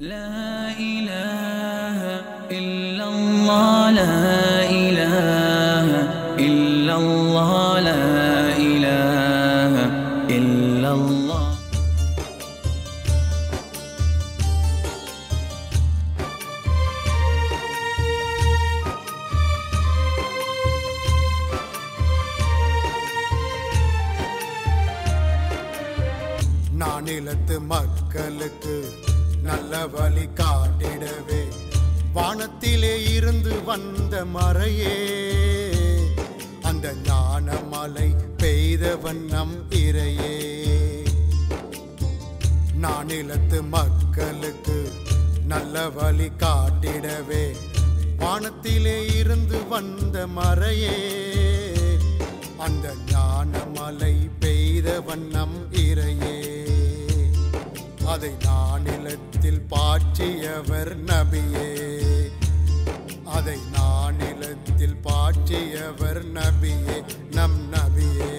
لا إله வழி காட்டிடவே வானத்திலே இருந்து வந்த மறையே அந்த ஞான மலை பெய்த வண்ணம் இறையே நானிலத்து மக்களுக்கு நல்ல வழி காட்டிடவே வானத்திலே இருந்து வந்த மறையே அந்த ஞான மலை பெய்த வண்ணம் இறையே அதை நான் உலகத்தில் பாற்றியவர் நபியே அதை நான் நிலத்தில் பாற்றியவர் நபியே நம் நபியே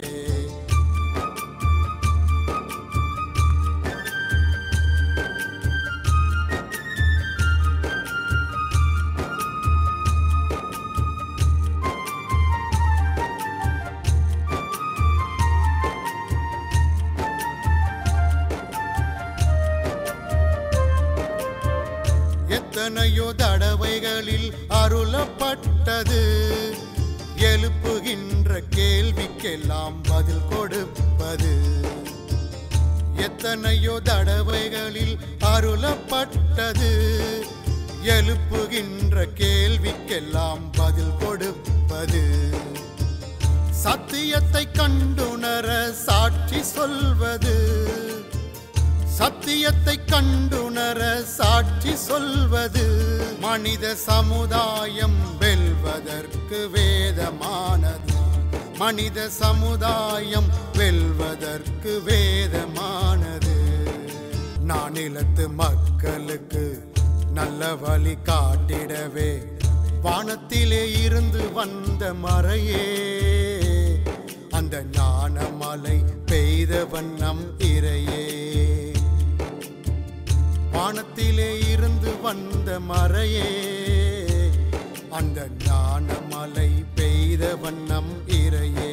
எத்தனையோ தடவைகளில் அருளப்பட்டது எழுப்புகின்ற கேள்விக்கெல்லாம் பதில் கொடுப்பது எத்தனையோ தடவைகளில் அருளப்பட்டது எழுப்புகின்ற கேள்விக்கெல்லாம் பதில் கொடுப்பது சத்தியத்தை கண்டுணர சாட்சி சொல்வது சத்தியத்தை கண்டுணர சாட்சி சொல்வது மனித சமுதாயம் வெல்வதற்கு வேதமானது மனித சமுதாயம் வெல்வதற்கு வேதமானது நான் நிலத்து மக்களுக்கு நல்ல வழி காட்டிடவே வானத்திலே இருந்து வந்த மறையே அந்த ஞானமலை பெய்த வண்ணம் இறையே வானத்திலே இருந்து வந்த மறையே அந்த ஞான மலை பெய்த வண்ணம் இறையே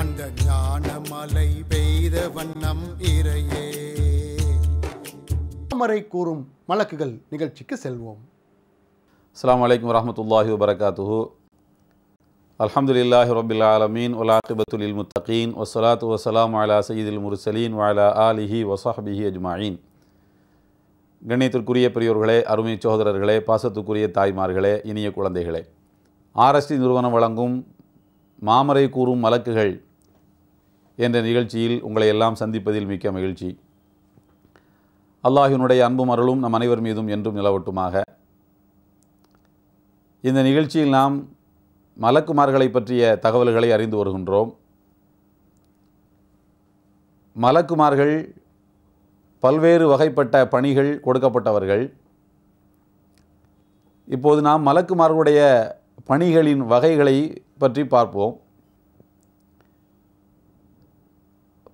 அந்த ஞான மலை பெய்த வண்ணம் இறையே மறை கூறும் மலக்குகள் நிகழ்ச்சிக்கு செல்வோம் அஸ்லாம் வலைக்கம் வரமத்துல்லாஹி வபரகாத்துஹு அலமதுல்லாஹி ரபில் ஆலமீன் ஒலாஹிபத்துலில் முத்தகீன் ஒசலாத்து வசலாம் அலா சயீதில் முர்சலீன் வாலா ஆலிஹி வசாஹிஹி அஜ்மாயின் கண்ணியத்திற்குரிய பெரியோர்களே அருமை சகோதரர்களே பாசத்துக்குரிய தாய்மார்களே இனிய குழந்தைகளே ஆர்எஸ்டி நிறுவனம் வழங்கும் மாமரை கூறும் வழக்குகள் என்ற நிகழ்ச்சியில் உங்களை எல்லாம் சந்திப்பதில் மிக்க மகிழ்ச்சி அல்லாஹினுடைய அன்பும் அருளும் நம் அனைவர் மீதும் என்றும் நிலவட்டுமாக இந்த நிகழ்ச்சியில் நாம் மலக்குமார்களை பற்றிய தகவல்களை அறிந்து வருகின்றோம் மலக்குமார்கள் பல்வேறு வகைப்பட்ட பணிகள் கொடுக்கப்பட்டவர்கள் இப்போது நாம் மலக்குமார்களுடைய பணிகளின் வகைகளை பற்றி பார்ப்போம்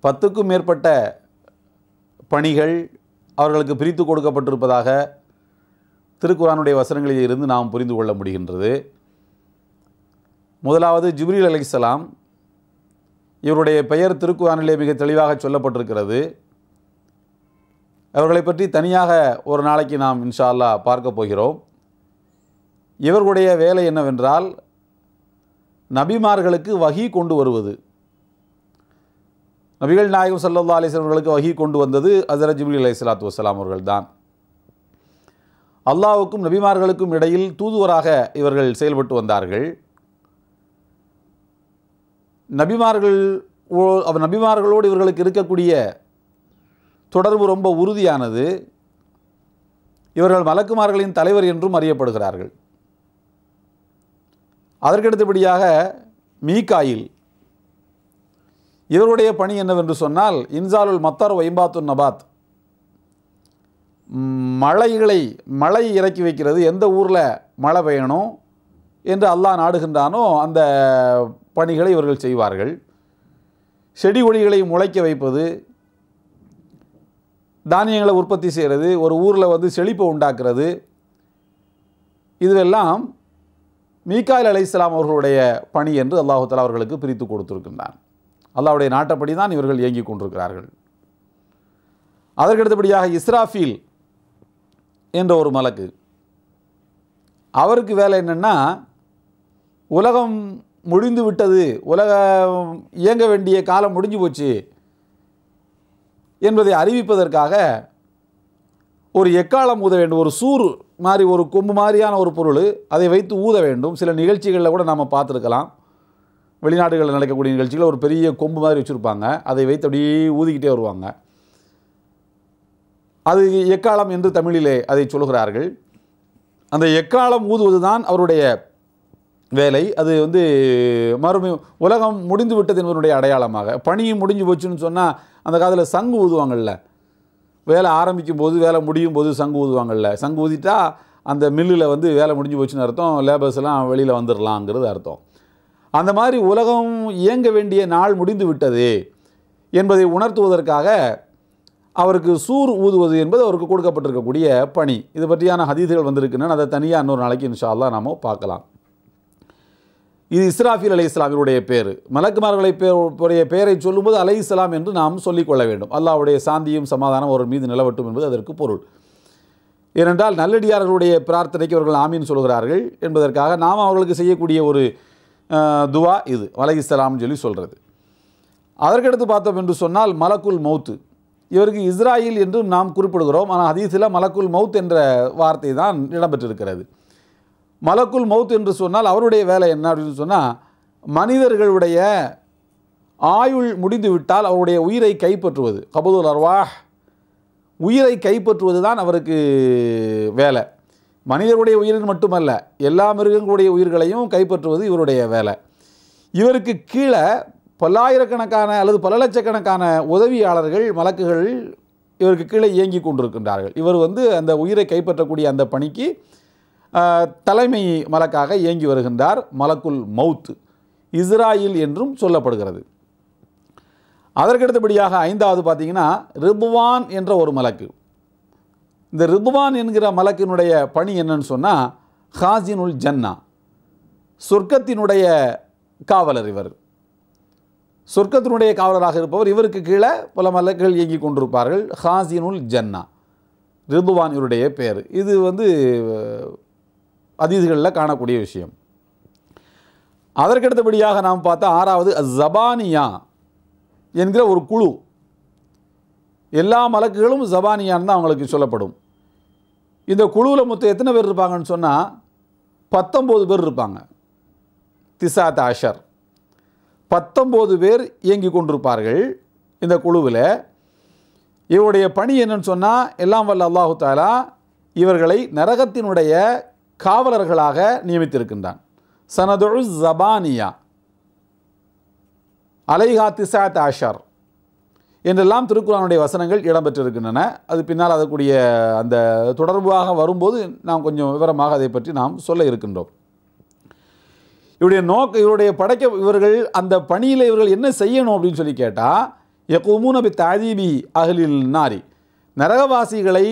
பத்துக்கும் மேற்பட்ட பணிகள் அவர்களுக்கு பிரித்து கொடுக்கப்பட்டிருப்பதாக திருக்குறானுடைய வசனங்களில் இருந்து நாம் புரிந்து கொள்ள முடிகின்றது முதலாவது ஜிப்ரீல் அலிஸ்லாம் இவருடைய பெயர் திருக்குறானிலே மிக தெளிவாக சொல்லப்பட்டிருக்கிறது அவர்களை பற்றி தனியாக ஒரு நாளைக்கு நாம் இன்ஷா பார்க்க போகிறோம் இவர்களுடைய வேலை என்னவென்றால் நபிமார்களுக்கு வகி கொண்டு வருவது நபிகள் நாயகம் சல்லா அலிஸ்லாமர்களுக்கு வகி கொண்டு வந்தது அசர ஜிபுலி அலி சலாத்து வலாம் அவர்கள் தான் அல்லாவுக்கும் நபிமார்களுக்கும் இடையில் தூதுவராக இவர்கள் செயல்பட்டு வந்தார்கள் நபிமார்கள் நபிமார்களோடு இவர்களுக்கு இருக்கக்கூடிய தொடர்பு ரொம்ப உறுதியானது இவர்கள் மலக்குமார்களின் தலைவர் என்றும் அறியப்படுகிறார்கள் அதற்கடுத்தபடியாக மீகாயில் இவருடைய பணி என்னவென்று சொன்னால் இன்சாலுல் மத்தார் வைம்பாத்து நபாத் மழைகளை மழை இறக்கி வைக்கிறது எந்த ஊரில் மழை பெய்யணும் என்று அல்லாஹ் நாடுகின்றானோ அந்த பணிகளை இவர்கள் செய்வார்கள் செடி கொடிகளை முளைக்க வைப்பது தானியங்களை உற்பத்தி செய்கிறது ஒரு ஊரில் வந்து செழிப்பை உண்டாக்குறது இதுவெல்லாம் மீக்காயில் அலை இஸ்லாம் அவர்களுடைய பணி என்று அல்லாஹால அவர்களுக்கு பிரித்து கொடுத்துருக்கின்றான் அல்லாவுடைய நாட்டப்படி தான் இவர்கள் இயங்கி கொண்டிருக்கிறார்கள் அதற்கடுத்தபடியாக இஸ்ராஃபீல் என்ற ஒரு மலக்கு அவருக்கு வேலை என்னென்னா உலகம் முடிந்து விட்டது உலக இயங்க வேண்டிய காலம் முடிஞ்சு போச்சு என்பதை அறிவிப்பதற்காக ஒரு எக்காலம் ஊத வேண்டும் ஒரு சூறு மாதிரி ஒரு கொம்பு மாதிரியான ஒரு பொருள் அதை வைத்து ஊத வேண்டும் சில நிகழ்ச்சிகளில் கூட நாம் பார்த்துருக்கலாம் வெளிநாடுகளில் நடக்கக்கூடிய நிகழ்ச்சிகள் ஒரு பெரிய கொம்பு மாதிரி வச்சுருப்பாங்க அதை வைத்து அப்படியே ஊதிக்கிட்டே வருவாங்க அது எக்காலம் என்று தமிழிலே அதை சொல்கிறார்கள் அந்த எக்காலம் ஊதுவது தான் அவருடைய வேலை அது வந்து மறுபடியும் உலகம் முடிந்து விட்டது என்பதனுடைய அடையாளமாக பணியும் முடிஞ்சு போச்சுன்னு சொன்னால் அந்த காலத்தில் சங்கு ஊதுவாங்கள்ல வேலை ஆரம்பிக்கும் போது வேலை முடியும் போது சங்கு ஊதுவாங்கள்ல சங்கு ஊதிட்டா அந்த மில்லில் வந்து வேலை முடிஞ்சு போச்சுன்னு அர்த்தம் லேபர்ஸ்லாம் வெளியில் வந்துடலாங்கிறது அர்த்தம் அந்த மாதிரி உலகம் இயங்க வேண்டிய நாள் முடிந்து விட்டது என்பதை உணர்த்துவதற்காக அவருக்கு சூர் ஊதுவது என்பது அவருக்கு கொடுக்கப்பட்டிருக்கக்கூடிய பணி இது பற்றியான ஹதீதுகள் வந்திருக்குன்னு அதை தனியாக இன்னொரு நாளைக்கு இன்ஷா அல்லா நாம் பார்க்கலாம் இது இஸ்ராஃபில் அலை இஸ்லாமினுடைய பேர் மலக்குமார்களை பேருடைய பெயரை சொல்லும்போது அலை இஸ்லாம் என்று நாம் சொல்லிக்கொள்ள வேண்டும் அல்லாவுடைய சாந்தியும் சமாதானம் அவர் மீது நிலவட்டும் என்பது அதற்கு பொருள் ஏனென்றால் நல்லடியார்களுடைய பிரார்த்தனைக்கு அவர்கள் ஆமீன் சொல்கிறார்கள் என்பதற்காக நாம் அவர்களுக்கு செய்யக்கூடிய ஒரு துவா இது அலை இஸ்லாம்னு சொல்லி சொல்கிறது அதற்கடுத்து பார்த்தோம் என்று சொன்னால் மலக்குல் மௌத்து இவருக்கு இஸ்ராயில் என்றும் நாம் குறிப்பிடுகிறோம் ஆனால் அதீசில் மலக்குல் மவுத் என்ற வார்த்தை தான் இடம்பெற்றிருக்கிறது மலக்குள் மவுத் என்று சொன்னால் அவருடைய வேலை என்ன அப்படின்னு சொன்னால் மனிதர்களுடைய ஆயுள் முடிந்துவிட்டால் அவருடைய உயிரை கைப்பற்றுவது கபதுல் அர்வா உயிரை கைப்பற்றுவது தான் அவருக்கு வேலை மனிதருடைய உயிரின் மட்டுமல்ல எல்லா மிருகங்களுடைய உயிர்களையும் கைப்பற்றுவது இவருடைய வேலை இவருக்கு கீழே பல்லாயிரக்கணக்கான அல்லது பல லட்சக்கணக்கான உதவியாளர்கள் வழக்குகள் இவருக்கு கீழே இயங்கி கொண்டிருக்கின்றார்கள் இவர் வந்து அந்த உயிரை கைப்பற்றக்கூடிய அந்த பணிக்கு தலைமை மலக்காக இயங்கி வருகின்றார் மலக்குல் மவுத் இஸ்ராயில் என்றும் சொல்லப்படுகிறது அதற்கடுத்தபடியாக ஐந்தாவது பார்த்தீங்கன்னா ரிபுவான் என்ற ஒரு மலக்கு இந்த ரிபுவான் என்கிற மலக்கினுடைய பணி என்னன்னு சொன்னால் ஹாசினுல் ஜன்னா சொர்க்கத்தினுடைய காவலர் இவர் சொர்க்கத்தினுடைய காவலராக இருப்பவர் இவருக்கு கீழே பல மலக்குகள் இயங்கி கொண்டிருப்பார்கள் ஹாசினுல் ஜன்னா ரிபுவான் இவருடைய பெயர் இது வந்து அதீதுகளில் காணக்கூடிய விஷயம் அதற்கடுத்தபடியாக நாம் பார்த்தா ஆறாவது ஜபானியா என்கிற ஒரு குழு எல்லா மலக்குகளும் ஜபானியான்னு தான் அவங்களுக்கு சொல்லப்படும் இந்த குழுவில் மொத்தம் எத்தனை பேர் இருப்பாங்கன்னு சொன்னால் பத்தொம்போது பேர் இருப்பாங்க திசா தாஷர் பத்தொம்போது பேர் இயங்கி கொண்டிருப்பார்கள் இந்த குழுவில் இவருடைய பணி என்னன்னு சொன்னால் எல்லாம் வல்ல அல்லாஹு தாலா இவர்களை நரகத்தினுடைய காவலர்களாக நியமித்திருக்கின்றான் சனதுழு ஜபானியா அலைஹா திசாத் ஆஷார் என்றெல்லாம் திருக்குறானுடைய வசனங்கள் இடம்பெற்றிருக்கின்றன அது பின்னால் அதற்குரிய அந்த தொடர்பாக வரும்போது நாம் கொஞ்சம் விவரமாக அதை பற்றி நாம் சொல்ல இருக்கின்றோம் இவருடைய நோக்க இவருடைய படைக்க இவர்கள் அந்த பணியில் இவர்கள் என்ன செய்யணும் அப்படின்னு சொல்லி கேட்டால் யகுமுன பி தாஜிபி அகலில் நாரி நரகவாசிகளை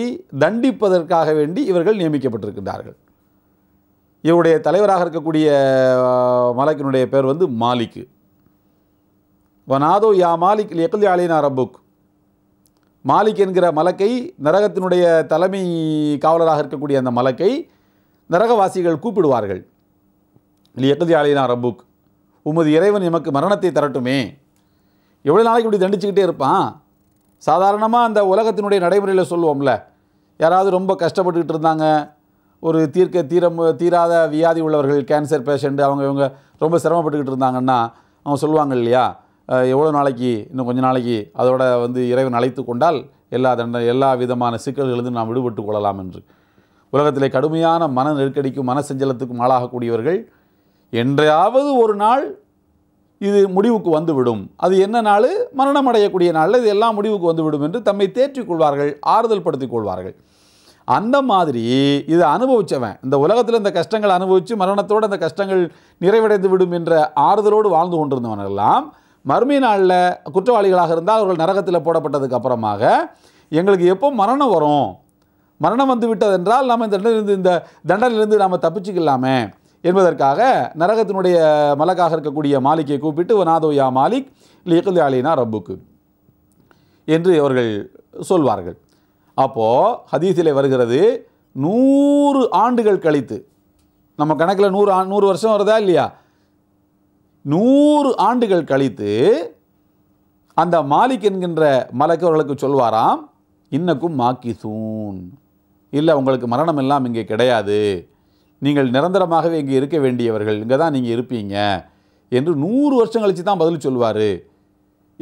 தண்டிப்பதற்காக வேண்டி இவர்கள் நியமிக்கப்பட்டிருக்கின்றார்கள் இவருடைய தலைவராக இருக்கக்கூடிய மலக்கினுடைய பேர் வந்து மாலிக்கு வநாதோ யா மாலிக் எக்கல் அலினா ரப்புக் மாலிக் என்கிற மலக்கை நரகத்தினுடைய தலைமை காவலராக இருக்கக்கூடிய அந்த மலக்கை நரகவாசிகள் கூப்பிடுவார்கள் எக்கல் அலினா ரப்புக் உமது இறைவன் எமக்கு மரணத்தை தரட்டுமே எவ்வளோ நாளைக்கு இப்படி தண்டிச்சுக்கிட்டே இருப்பான் சாதாரணமாக அந்த உலகத்தினுடைய நடைமுறையில் சொல்லுவோம்ல யாராவது ரொம்ப கஷ்டப்பட்டுக்கிட்டு இருந்தாங்க ஒரு தீர்க்க தீரம் தீராத வியாதி உள்ளவர்கள் கேன்சர் பேஷண்ட் அவங்க இவங்க ரொம்ப சிரமப்பட்டுக்கிட்டு இருந்தாங்கன்னா அவங்க சொல்லுவாங்க இல்லையா எவ்வளோ நாளைக்கு இன்னும் கொஞ்சம் நாளைக்கு அதோட வந்து இறைவன் அழைத்து கொண்டால் எல்லா தண்ட எல்லா விதமான சிக்கல்களிலிருந்து நாம் விடுபட்டு கொள்ளலாம் என்று உலகத்திலே கடுமையான மன நெருக்கடிக்கும் மன செஞ்சலத்துக்கும் ஆளாகக்கூடியவர்கள் என்றையாவது ஒரு நாள் இது முடிவுக்கு வந்துவிடும் அது என்ன நாள் மரணம் அடையக்கூடிய நாளில் இது எல்லாம் முடிவுக்கு வந்துவிடும் என்று தம்மை தேற்றிக் கொள்வார்கள் ஆறுதல் படுத்திக் கொள்வார்கள் அந்த மாதிரி இதை அனுபவித்தவன் இந்த உலகத்தில் இந்த கஷ்டங்கள் அனுபவித்து மரணத்தோடு அந்த கஷ்டங்கள் நிறைவடைந்து விடும் என்ற ஆறுதலோடு வாழ்ந்து கொண்டிருந்தவனெல்லாம் மறுமை நாளில் குற்றவாளிகளாக இருந்தால் அவர்கள் நரகத்தில் போடப்பட்டதுக்கு அப்புறமாக எங்களுக்கு எப்போ மரணம் வரும் மரணம் வந்து விட்டதென்றால் நாம் இந்த தண்டனையிலிருந்து இந்த தண்டனையிலிருந்து நாம் தப்பிச்சுக்கலாமே என்பதற்காக நரகத்தினுடைய மலக்காக இருக்கக்கூடிய மாலிக்கை கூப்பிட்டு வனாதோயா மாலிக் இல்லை அலினா ரப்புக்கு என்று அவர்கள் சொல்வார்கள் அப்போது ஹதீஸிலே வருகிறது நூறு ஆண்டுகள் கழித்து நம்ம கணக்கில் நூறு ஆ நூறு வருஷம் வருதா இல்லையா நூறு ஆண்டுகள் கழித்து அந்த மாலிக் என்கின்ற மலக்கு அவர்களுக்கு சொல்வாராம் இன்னக்கும் மாக்கிசூன் இல்லை உங்களுக்கு மரணம் எல்லாம் இங்கே கிடையாது நீங்கள் நிரந்தரமாகவே இங்கே இருக்க வேண்டியவர்கள் இங்கே தான் நீங்கள் இருப்பீங்க என்று நூறு வருஷம் கழித்து தான் பதில் சொல்வார்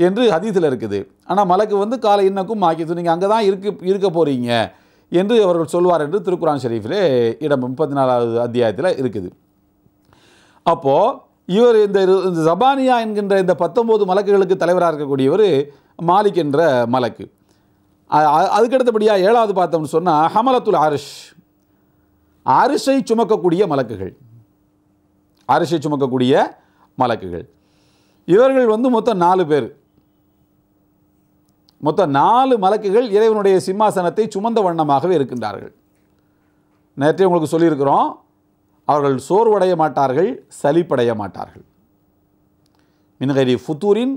என்று ஹதீஸில் இருக்குது ஆனால் மலக்கு வந்து காலை இன்னக்கும் மாக்கித்து நீங்கள் அங்கே தான் இருக்கு இருக்க போகிறீங்க என்று அவர்கள் சொல்வார் என்று திருக்குரான் ஷெரீஃபில் இடம் முப்பத்தி நாலாவது அத்தியாயத்தில் இருக்குது அப்போது இவர் இந்த ஜபானியா என்கின்ற இந்த பத்தொம்போது மலக்குகளுக்கு தலைவராக இருக்கக்கூடியவர் மாலிக் என்ற மலக்கு அதுக்கடுத்தபடியாக ஏழாவது பார்த்தோம்னு சொன்னால் ஹமலத்துல் அரிஷ் அரிசை சுமக்கக்கூடிய மலக்குகள் அரிசை சுமக்கக்கூடிய மலக்குகள் இவர்கள் வந்து மொத்தம் நாலு பேர் மொத்தம் நாலு மலக்குகள் இறைவனுடைய சிம்மாசனத்தை சுமந்த வண்ணமாகவே இருக்கின்றார்கள் நேற்றே உங்களுக்கு சொல்லியிருக்கிறோம் அவர்கள் சோர்வடைய மாட்டார்கள் சலிப்படைய மாட்டார்கள் மின்கரி ஃபுத்தூரின்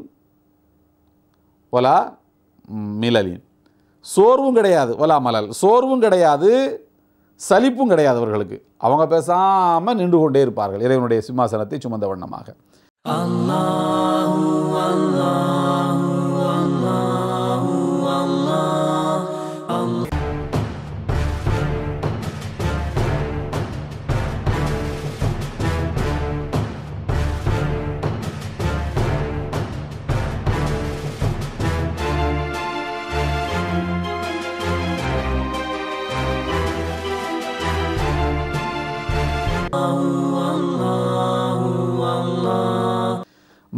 ஒலா மிலலின் சோர்வும் கிடையாது ஒலா மலல் சோர்வும் கிடையாது சலிப்பும் கிடையாது அவர்களுக்கு அவங்க பேசாமல் நின்று கொண்டே இருப்பார்கள் இறைவனுடைய சிம்மாசனத்தை சுமந்த வண்ணமாக அல்லாஹ்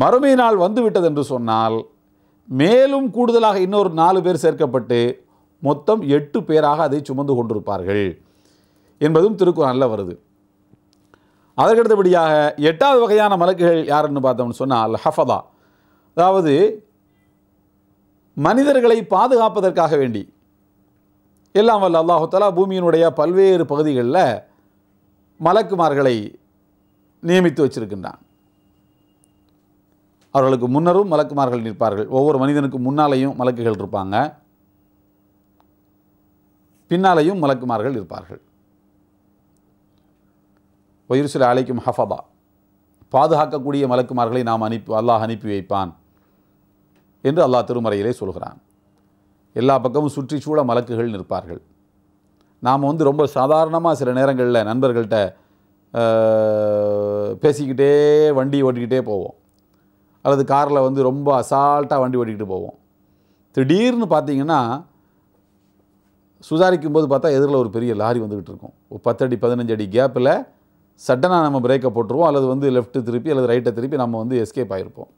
மறுமை நாள் வந்துவிட்டது என்று சொன்னால் மேலும் கூடுதலாக இன்னொரு நாலு பேர் சேர்க்கப்பட்டு மொத்தம் எட்டு பேராக அதை சுமந்து கொண்டிருப்பார்கள் என்பதும் திருக்குறளில் வருது அதற்கடுத்தபடியாக எட்டாவது வகையான மலக்குகள் யாருன்னு பார்த்தோம்னு சொன்னால் ஹஃபதா அதாவது மனிதர்களை பாதுகாப்பதற்காக வேண்டி எல்லாம் வல்ல அல்லாஹாலா பூமியினுடைய பல்வேறு பகுதிகளில் மலக்குமார்களை நியமித்து வச்சிருக்கின்றான் அவர்களுக்கு முன்னரும் மலக்குமார்கள் நிற்பார்கள் ஒவ்வொரு மனிதனுக்கு முன்னாலேயும் மலக்குகள் இருப்பாங்க பின்னாலேயும் மலக்குமார்கள் இருப்பார்கள் உயிர் சில அழைக்கும் ஹஃபபா பாதுகாக்கக்கூடிய மலக்குமார்களை நாம் அனுப்பி அல்லாஹ் அனுப்பி வைப்பான் என்று அல்லாஹ் திருமறையிலே சொல்கிறான் எல்லா பக்கமும் சுற்றிச்சூழ மலக்குகள் நிற்பார்கள் நாம் வந்து ரொம்ப சாதாரணமாக சில நேரங்களில் நண்பர்கள்ட்ட பேசிக்கிட்டே வண்டி ஓட்டிக்கிட்டே போவோம் அல்லது காரில் வந்து ரொம்ப அசால்ட்டாக வண்டி ஓட்டிக்கிட்டு போவோம் திடீர்னு பார்த்தீங்கன்னா சுதாரிக்கும் போது பார்த்தா எதிரில் ஒரு பெரிய லாரி வந்துக்கிட்டு இருக்கும் ஒரு பத்தடி பதினஞ்சு அடி கேப்பில் சட்டனாக நம்ம பிரேக்கை போட்டுருவோம் அல்லது வந்து லெஃப்ட்டு திருப்பி அல்லது ரைட்டை திருப்பி நம்ம வந்து எஸ்கேப் ஆகிருப்போம்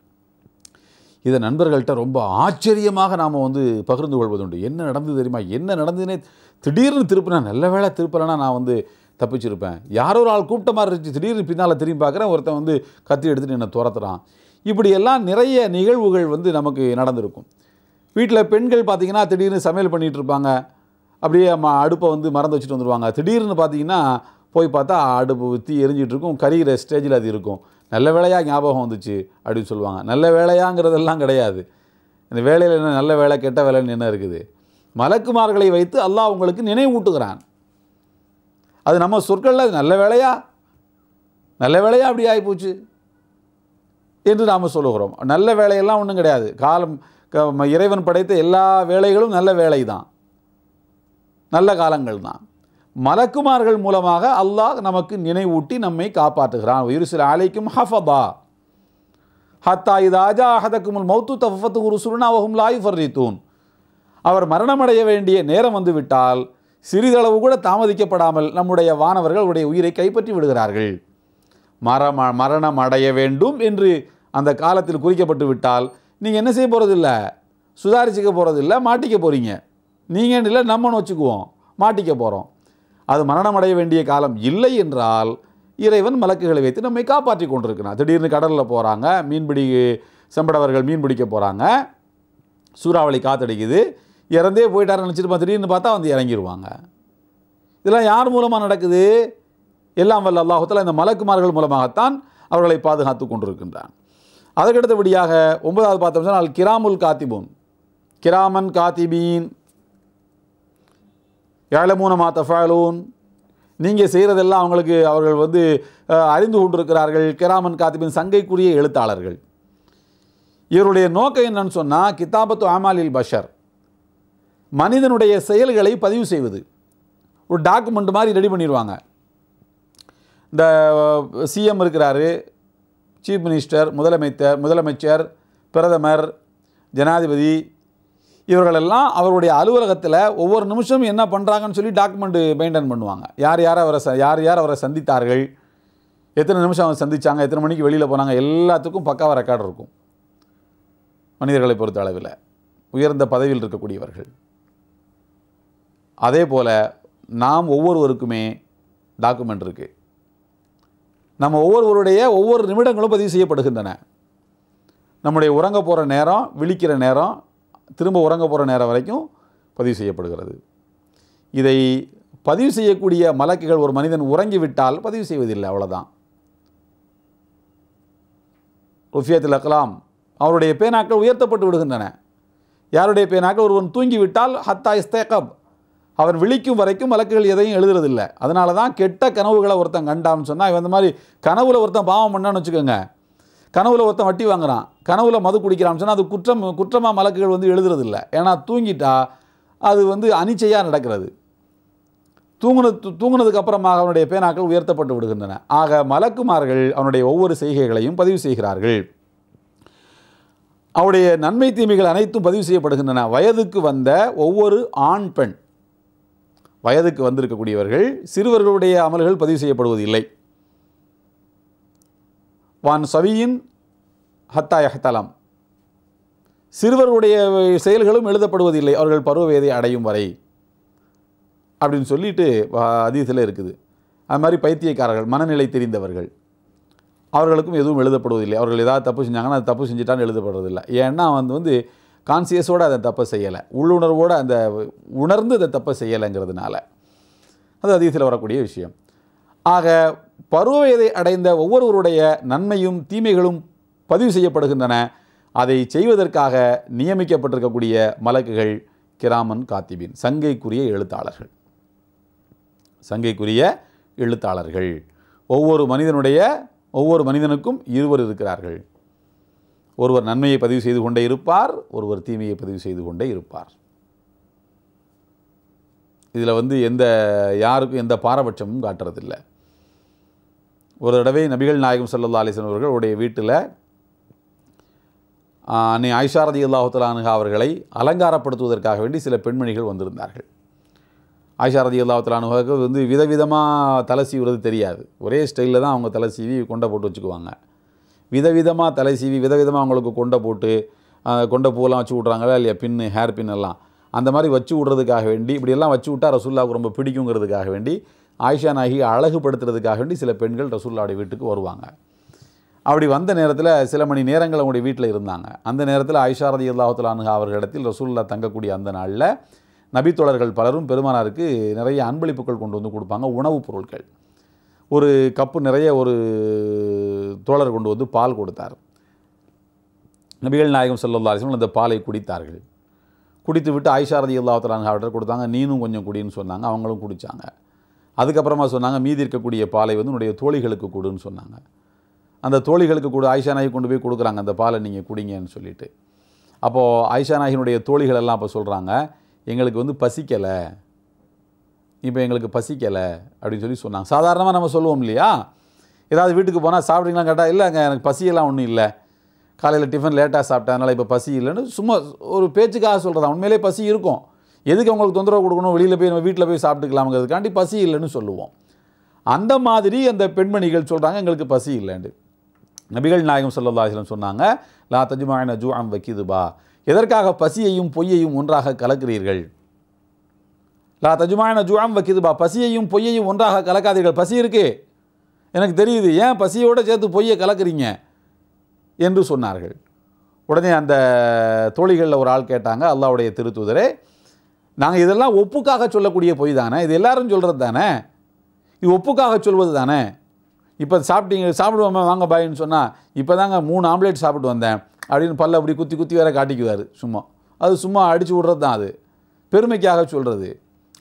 இதை நண்பர்கள்ட்ட ரொம்ப ஆச்சரியமாக நாம் வந்து பகிர்ந்து கொள்வது உண்டு என்ன நடந்தது தெரியுமா என்ன நடந்ததுன்னே திடீர்னு திருப்பினா நல்ல வேலை திருப்பலைன்னா நான் வந்து தப்பிச்சிருப்பேன் யாரோ ஒரு ஆள் கூப்பிட்ட மாதிரி இருந்துச்சு திடீர்னு பின்னால் திரும்பி பார்க்குறேன் ஒருத்தன் வந்து கத்தி எடுத்துகிட்டு என்னை துரத்துறான் இப்படியெல்லாம் நிறைய நிகழ்வுகள் வந்து நமக்கு நடந்திருக்கும் வீட்டில் பெண்கள் பார்த்திங்கன்னா திடீர்னு சமையல் பண்ணிகிட்டு இருப்பாங்க அப்படியே அடுப்பை வந்து மறந்து வச்சுட்டு வந்துடுவாங்க திடீர்னு பார்த்திங்கன்னா போய் பார்த்தா அடுப்பு ஊற்றி எரிஞ்சிட்ருக்கும் கரிகிற ஸ்டேஜில் அது இருக்கும் நல்ல வேலையாக ஞாபகம் வந்துச்சு அப்படின்னு சொல்லுவாங்க நல்ல வேலையாங்கிறதெல்லாம் கிடையாது இந்த வேலையில் என்ன நல்ல வேலை கெட்ட வேலைன்னு என்ன இருக்குது மலக்குமார்களை வைத்து அல்லாஹ் உங்களுக்கு நினைவூட்டுகிறான் அது நம்ம சொற்களில் நல்ல வேலையா நல்ல வேலையா அப்படி ஆகிப்போச்சு என்று நாம் சொல்லுகிறோம் நல்ல வேலையெல்லாம் ஒன்றும் கிடையாது காலம் இறைவன் படைத்த எல்லா வேலைகளும் நல்ல வேலை தான் நல்ல காலங்கள் தான் மலக்குமார்கள் மூலமாக அல்லாஹ் நமக்கு நினைவூட்டி நம்மை காப்பாற்றுகிறான் உயிர் சில ஆலைக்கும் ஹஃபபா ஹத்தா இது ஆஜா அஹதக்குமுல் மௌத்து தஃபத்து குருசுருனா அவகும் லாய் ஃபர்ரித்தூன் அவர் மரணமடைய வேண்டிய நேரம் வந்துவிட்டால் சிறிதளவு கூட தாமதிக்கப்படாமல் நம்முடைய வானவர்கள் உடைய உயிரை கைப்பற்றி விடுகிறார்கள் மரம மரணம் அடைய வேண்டும் என்று அந்த காலத்தில் குறிக்கப்பட்டு விட்டால் நீங்கள் என்ன செய்ய போகிறதில்ல சுதாரிச்சிக்க போகிறதில்ல மாட்டிக்க போகிறீங்க நீங்கள் இல்லை நம்மன்னு வச்சுக்குவோம் மாட்டிக்க போகிறோம் அது மரணம் அடைய வேண்டிய காலம் இல்லை என்றால் இறைவன் மலக்குகளை வைத்து நம்மை காப்பாற்றி கொண்டிருக்கிறான் திடீர்னு கடலில் போகிறாங்க மீன்பிடி செம்படவர்கள் மீன் பிடிக்க போகிறாங்க சூறாவளி காத்தடிக்குது இறந்தே போயிட்டாருன்னு நினச்சிட்டு திடீர்னு பார்த்தா வந்து இறங்கிடுவாங்க இதெல்லாம் யார் மூலமாக நடக்குது எல்லாம் வல்ல அல்லாஹத்தில் இந்த மலக்குமார்கள் மூலமாகத்தான் அவர்களை பாதுகாத்து கொண்டிருக்கின்றான் அதற்கடுத்தபடியாக ஒன்பதாவது பார்த்தோம் சொன்னால் கிராமுல் காத்திபூன் கிராமன் காத்திபீன் ஏழமூன ஃபாலூன் நீங்கள் செய்கிறதெல்லாம் அவங்களுக்கு அவர்கள் வந்து அறிந்து கொண்டிருக்கிறார்கள் கிராமன் காத்திபின் சங்கைக்குரிய எழுத்தாளர்கள் இவருடைய நோக்கம் என்னன்னு சொன்னால் கிதாபத்து ஆமாலில் பஷர் மனிதனுடைய செயல்களை பதிவு செய்வது ஒரு டாக்குமெண்ட் மாதிரி ரெடி பண்ணிடுவாங்க இந்த சிஎம் இருக்கிறாரு சீஃப் மினிஸ்டர் முதலமைச்சர் முதலமைச்சர் பிரதமர் ஜனாதிபதி இவர்களெல்லாம் அவருடைய அலுவலகத்தில் ஒவ்வொரு நிமிஷம் என்ன பண்ணுறாங்கன்னு சொல்லி டாக்குமெண்ட்டு மெயின்டைன் பண்ணுவாங்க யார் யார் அவரை ச யார் யார் அவரை சந்தித்தார்கள் எத்தனை நிமிஷம் அவர் சந்தித்தாங்க எத்தனை மணிக்கு வெளியில் போனாங்க எல்லாத்துக்கும் பக்காவாக ரெக்கார்டு இருக்கும் மனிதர்களை பொறுத்த அளவில் உயர்ந்த பதவியில் இருக்கக்கூடியவர்கள் அதே போல் நாம் ஒவ்வொருவருக்குமே டாக்குமெண்ட் இருக்குது நம்ம ஒவ்வொருவருடைய ஒவ்வொரு நிமிடங்களும் பதிவு செய்யப்படுகின்றன நம்முடைய உறங்க போகிற நேரம் விழிக்கிற நேரம் திரும்ப உறங்க போகிற நேரம் வரைக்கும் பதிவு செய்யப்படுகிறது இதை பதிவு செய்யக்கூடிய மலக்குகள் ஒரு மனிதன் உறங்கிவிட்டால் பதிவு செய்வதில்லை அவ்வளோதான் ருஃபியத்தில் அக்கலாம் அவருடைய பேனாக்கள் உயர்த்தப்பட்டு விடுகின்றன யாருடைய பேனாக்கள் ஒருவன் தூங்கிவிட்டால் ஹத்தா இஸ்தேகப் அவர் விழிக்கும் வரைக்கும் வழக்குகள் எதையும் எழுதுறதில்ல அதனால தான் கெட்ட கனவுகளை ஒருத்தன் கண்டான்னு சொன்னால் இவன் இந்த மாதிரி கனவுல ஒருத்தன் பாவம் பண்ணான்னு வச்சுக்கோங்க கனவுல ஒருத்தன் வட்டி வாங்குறான் கனவுல மது குடிக்கிறான்னு சொன்னால் அது குற்றம் குற்றமாக வழக்குகள் வந்து எழுதுறதில்லை ஏன்னா தூங்கிட்டா அது வந்து அனிச்சையாக நடக்கிறது தூங்கினது தூங்கினதுக்கு அப்புறமாக அவனுடைய பேனாக்கள் உயர்த்தப்பட்டு விடுகின்றன ஆக மலக்குமார்கள் அவனுடைய ஒவ்வொரு செய்கைகளையும் பதிவு செய்கிறார்கள் அவருடைய நன்மை தீமைகள் அனைத்தும் பதிவு செய்யப்படுகின்றன வயதுக்கு வந்த ஒவ்வொரு ஆண் பெண் வயதுக்கு வந்திருக்கக்கூடியவர்கள் சிறுவர்களுடைய அமல்கள் பதிவு செய்யப்படுவதில்லை வான் சவியின் ஹத்தாய ஹத்தலாம் சிறுவர்களுடைய செயல்களும் எழுதப்படுவதில்லை அவர்கள் பருவ பருவவேதை அடையும் வரை அப்படின்னு சொல்லிட்டு அதிகத்தில் இருக்குது அது மாதிரி பைத்தியக்காரர்கள் மனநிலை தெரிந்தவர்கள் அவர்களுக்கும் எதுவும் எழுதப்படுவதில்லை அவர்கள் ஏதாவது தப்பு செஞ்சாங்கன்னா அது தப்பு செஞ்சுட்டான்னு எழுதப்படுறதில்லை ஏன்னா வந்து வந்து கான்சியஸோடு அதை தப்பை செய்யலை உள்ளுணர்வோடு அந்த உணர்ந்து அதை தப்பை செய்யலைங்கிறதுனால அது அதிகத்தில் வரக்கூடிய விஷயம் ஆக பருவவயதை அடைந்த ஒவ்வொருவருடைய நன்மையும் தீமைகளும் பதிவு செய்யப்படுகின்றன அதை செய்வதற்காக நியமிக்கப்பட்டிருக்கக்கூடிய மலக்குகள் கிராமன் காத்திபின் சங்கைக்குரிய எழுத்தாளர்கள் சங்கைக்குரிய எழுத்தாளர்கள் ஒவ்வொரு மனிதனுடைய ஒவ்வொரு மனிதனுக்கும் இருவர் இருக்கிறார்கள் ஒருவர் நன்மையை பதிவு செய்து கொண்டே இருப்பார் ஒருவர் தீமையை பதிவு செய்து கொண்டே இருப்பார் இதில் வந்து எந்த யாருக்கும் எந்த பாரபட்சமும் காட்டுறதில்லை ஒரு தடவை நபிகள் நாயகம் சல்லா அலிசன் அவர்கள் உடைய வீட்டில் அன்னை ஐஷாரதி அல்லாஹுத்தலானுகா அவர்களை அலங்காரப்படுத்துவதற்காக வேண்டி சில பெண்மணிகள் வந்திருந்தார்கள் ஆயிஷாரதி அல்லாஹுத்தலானுகாவுக்கு வந்து விதவிதமாக தலை சீவுறது தெரியாது ஒரே ஸ்டைலில் தான் அவங்க தலை சீவி கொண்டை போட்டு வச்சுக்குவாங்க விதவிதமாக தலை சீவி விதவிதமாக அவங்களுக்கு கொண்டை போட்டு கொண்டை பூவெல்லாம் வச்சு விட்றாங்களா இல்லையா பின்னு ஹேர் பின் எல்லாம் அந்த மாதிரி வச்சு விட்றதுக்காக வேண்டி இப்படியெல்லாம் வச்சு விட்டால் ரசுல்லாவுக்கு ரொம்ப பிடிக்குங்கிறதுக்காக வேண்டி ஆயிஷா நாகி அழகுபடுத்துறதுக்காக வேண்டி சில பெண்கள் ரசூல்லாவுடைய வீட்டுக்கு வருவாங்க அப்படி வந்த நேரத்தில் சில மணி நேரங்கள் அவங்களுடைய வீட்டில் இருந்தாங்க அந்த நேரத்தில் ஐஷாரதி அனுகா அவர்களிடத்தில் ரசூல்லா தங்கக்கூடிய அந்த நாளில் நபித்தோழர்கள் பலரும் பெருமானாருக்கு நிறைய அன்பளிப்புகள் கொண்டு வந்து கொடுப்பாங்க உணவுப் பொருட்கள் ஒரு கப்பு நிறைய ஒரு தோழர் கொண்டு வந்து பால் கொடுத்தார் நபிகள் நாயகம் செல்லல்லாசம் அந்த பாலை குடித்தார்கள் குடித்து விட்டு ஐஷாரதி இல்லாத்தலான் அவர்கிட்ட கொடுத்தாங்க நீனும் கொஞ்சம் குடின்னு சொன்னாங்க அவங்களும் குடித்தாங்க அதுக்கப்புறமா சொன்னாங்க மீதி இருக்கக்கூடிய பாலை வந்து உன்னுடைய தோழிகளுக்கு கொடுன்னு சொன்னாங்க அந்த தோழிகளுக்கு கொடு ஆயிஷா நாயகி கொண்டு போய் கொடுக்குறாங்க அந்த பாலை நீங்கள் குடிங்கன்னு சொல்லிட்டு அப்போது ஆயிஷா நாயகினுடைய தோழிகள் எல்லாம் அப்போ சொல்கிறாங்க எங்களுக்கு வந்து பசிக்கலை இப்போ எங்களுக்கு பசிக்கலை அப்படின்னு சொல்லி சொன்னாங்க சாதாரணமாக நம்ம சொல்லுவோம் இல்லையா ஏதாவது வீட்டுக்கு போனால் சாப்பிட்றீங்களா கேட்டால் இல்லை அங்கே எனக்கு பசியெல்லாம் ஒன்றும் இல்லை காலையில் டிஃபன் லேட்டாக சாப்பிட்டதுனால இப்போ பசி இல்லைன்னு சும்மா ஒரு பேச்சுக்காக சொல்கிறதா உண்மையிலே பசி இருக்கும் எதுக்கு அவங்களுக்கு தொந்தரவு கொடுக்கணும் வெளியில் போய் நம்ம வீட்டில் போய் சாப்பிட்டுக்கலாம்ங்கிறதுக்காண்டி பசி இல்லைன்னு சொல்லுவோம் அந்த மாதிரி அந்த பெண்மணிகள் சொல்கிறாங்க எங்களுக்கு பசி இல்லைன்னு நபிகள் நாயகம் சொல்லல்லாஹிலம் சொன்னாங்க லா தஜுமாயின ஜூ அம் வக்கிதுபா எதற்காக பசியையும் பொய்யையும் ஒன்றாக கலக்கிறீர்கள் லா தஜுமாயின ஜுவாம் வக்கிதுபா பசியையும் பொய்யையும் ஒன்றாக கலக்காதீர்கள் பசி இருக்குது எனக்கு தெரியுது ஏன் பசியோடு சேர்த்து பொய்யை கலக்குறீங்க என்று சொன்னார்கள் உடனே அந்த தோழிகளில் ஒரு ஆள் கேட்டாங்க அல்லாவுடைய திருத்துதரே நாங்கள் இதெல்லாம் ஒப்புக்காக சொல்லக்கூடிய பொய் தானே இது எல்லாரும் சொல்கிறது தானே இது ஒப்புக்காக சொல்வது தானே இப்போ சாப்பிட்டீங்க சாப்பிடுவோமே வாங்க பாயின்னு சொன்னால் இப்போ தாங்க மூணு ஆம்லேட் சாப்பிட்டு வந்தேன் அப்படின்னு பல்ல அப்படி குத்தி குத்தி வேற காட்டிக்குவார் சும்மா அது சும்மா அடித்து விடுறது தான் அது பெருமைக்காக சொல்கிறது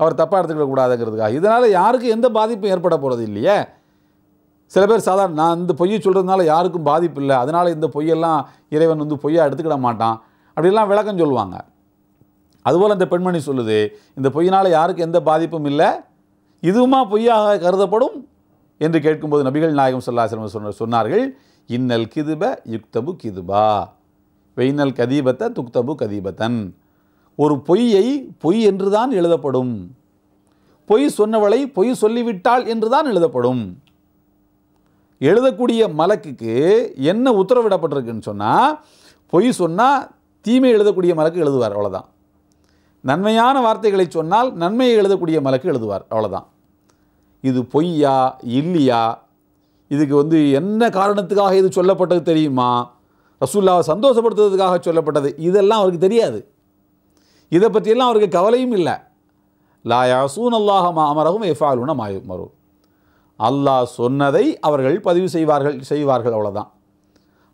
அவர் தப்பாக எடுத்துக்கிடக்கூடாதுங்கிறதுக்காக இதனால் யாருக்கும் எந்த பாதிப்பும் ஏற்பட போகிறது இல்லையே சில பேர் சாதாரண நான் இந்த பொய்யை சொல்கிறதுனால யாருக்கும் பாதிப்பு இல்லை அதனால் இந்த பொய்யெல்லாம் இறைவன் வந்து பொய்யாக எடுத்துக்கிட மாட்டான் அப்படிலாம் விளக்கம் சொல்லுவாங்க அதுபோல் இந்த பெண்மணி சொல்லுது இந்த பொய்யினால் யாருக்கும் எந்த பாதிப்பும் இல்லை இதுவுமா பொய்யாக கருதப்படும் என்று கேட்கும்போது நபிகள் நாயகம் சொல்லாசிரம சொன்ன சொன்னார்கள் இன்னல் கிதுப யுக்தபு கிதுபா வெயினல் கதீபத்தை துக்தபு கதீபத்தன் ஒரு பொய்யை பொய் என்றுதான் எழுதப்படும் பொய் சொன்னவளை பொய் சொல்லிவிட்டாள் என்றுதான் எழுதப்படும் எழுதக்கூடிய மலக்குக்கு என்ன உத்தரவிடப்பட்டிருக்குன்னு சொன்னால் பொய் சொன்னால் தீமை எழுதக்கூடிய மலக்கு எழுதுவார் அவ்வளோதான் நன்மையான வார்த்தைகளை சொன்னால் நன்மையை எழுதக்கூடிய மலக்கு எழுதுவார் அவ்வளோதான் இது பொய்யா இல்லையா இதுக்கு வந்து என்ன காரணத்துக்காக இது சொல்லப்பட்டது தெரியுமா ரசூல்லாவை சந்தோஷப்படுத்துறதுக்காக சொல்லப்பட்டது இதெல்லாம் அவருக்கு தெரியாது இதை பற்றியெல்லாம் அவருக்கு கவலையும் இல்லை லாயாசூன் மா அமரவும் எஃபாலுன மாயுமரு அல்லாஹ் சொன்னதை அவர்கள் பதிவு செய்வார்கள் செய்வார்கள் அவ்வளோதான்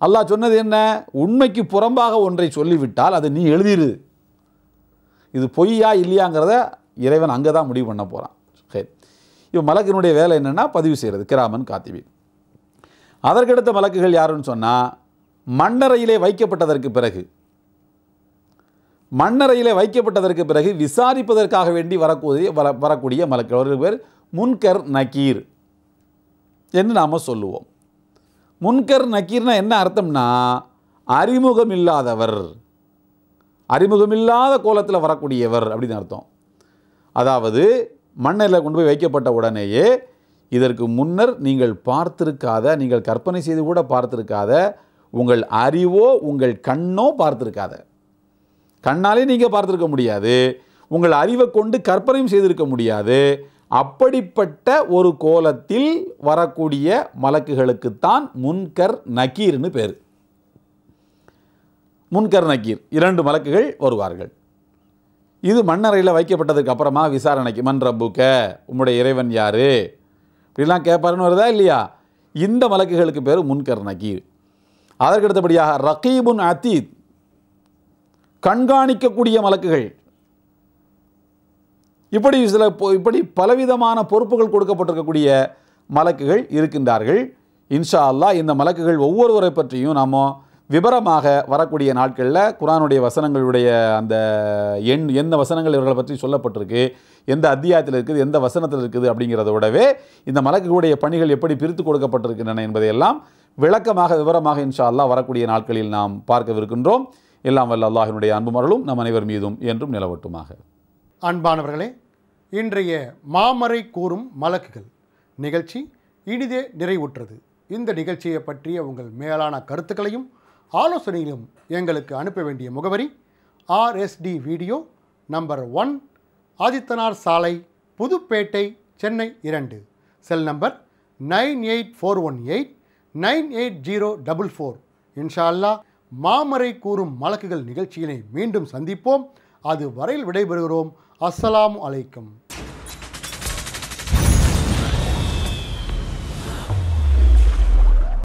அல்லாஹ் சொன்னது என்ன உண்மைக்கு புறம்பாக ஒன்றை சொல்லிவிட்டால் அது நீ எழுதிடு இது பொய்யா இல்லையாங்கிறத இறைவன் அங்கே தான் முடிவு பண்ண போகிறான் சரி இப்போ மலக்கினுடைய வேலை என்னென்னா பதிவு செய்கிறது கிராமன் காத்திவி அதற்கடுத்த மலக்குகள் யாருன்னு சொன்னால் மண்ணறையிலே வைக்கப்பட்டதற்கு பிறகு மண்ணறையில் வைக்கப்பட்டதற்கு பிறகு விசாரிப்பதற்காக வேண்டி வரக்கூடிய வர வரக்கூடிய மலக்கள் பேர் முன்கர் நக்கீர் என்று நாம் சொல்லுவோம் முன்கர் நக்கீர்னா என்ன அர்த்தம்னா அறிமுகம் இல்லாதவர் அறிமுகமில்லாத கோலத்தில் வரக்கூடியவர் அப்படின்னு அர்த்தம் அதாவது மண்ணில் கொண்டு போய் வைக்கப்பட்ட உடனேயே இதற்கு முன்னர் நீங்கள் பார்த்துருக்காத நீங்கள் கற்பனை செய்து கூட பார்த்துருக்காத உங்கள் அறிவோ உங்கள் கண்ணோ பார்த்துருக்காத கண்ணாலே நீங்கள் பார்த்துருக்க முடியாது உங்கள் அறிவை கொண்டு கற்பனையும் செய்திருக்க முடியாது அப்படிப்பட்ட ஒரு கோலத்தில் வரக்கூடிய மலக்குகளுக்குத்தான் முன்கர் நக்கீர்னு பேர் முன்கர் நக்கீர் இரண்டு மலக்குகள் வருவார்கள் இது மண்ணறையில் வைக்கப்பட்டதுக்கு அப்புறமா விசாரணைக்கு மண் ரப்புக்க உங்களுடைய இறைவன் யார் இப்படிலாம் கேட்பாருன்னு வருதா இல்லையா இந்த மலக்குகளுக்கு பேர் முன்கர் நக்கீர் அதற்கடுத்தபடியாக ரகீபுன் அத்தீத் கண்காணிக்கக்கூடிய மலக்குகள் இப்படி சில இப்படி பலவிதமான பொறுப்புகள் கொடுக்கப்பட்டிருக்கக்கூடிய மலக்குகள் இருக்கின்றார்கள் இன்ஷா அல்லா இந்த மலக்குகள் ஒவ்வொருவரை பற்றியும் நாம் விபரமாக வரக்கூடிய நாட்களில் குரானுடைய வசனங்களுடைய அந்த எண் எந்த வசனங்கள் இவர்களை பற்றி சொல்லப்பட்டிருக்கு எந்த அத்தியாயத்தில் இருக்குது எந்த வசனத்தில் இருக்குது அப்படிங்கிறத விடவே இந்த மலக்குகளுடைய பணிகள் எப்படி பிரித்து கொடுக்கப்பட்டிருக்கின்றன என்பதையெல்லாம் விளக்கமாக விவரமாக இன்ஷா அல்லா வரக்கூடிய நாட்களில் நாம் பார்க்கவிருக்கின்றோம் எல்லாம் வல்ல அல்லாஹினுடைய அன்புமரலும் நம் அனைவர் மீதும் என்றும் நிலவட்டுமாக அன்பானவர்களே இன்றைய மாமரை கூறும் மலக்குகள் நிகழ்ச்சி இனிதே நிறைவுற்றது இந்த நிகழ்ச்சியை பற்றிய உங்கள் மேலான கருத்துக்களையும் ஆலோசனைகளையும் எங்களுக்கு அனுப்ப வேண்டிய முகவரி RST video number one Adithanar சாலை புதுப்பேட்டை சென்னை இரண்டு cell number nine eight four one eight nine eight zero double four இன்ஷா அல்லா மாமரை கூறும் மலக்குகள் நிகழ்ச்சியினை மீண்டும் சந்திப்போம் அது வரையில் விடைபெறுகிறோம் அஸ்ஸலாம் அலைக்கும்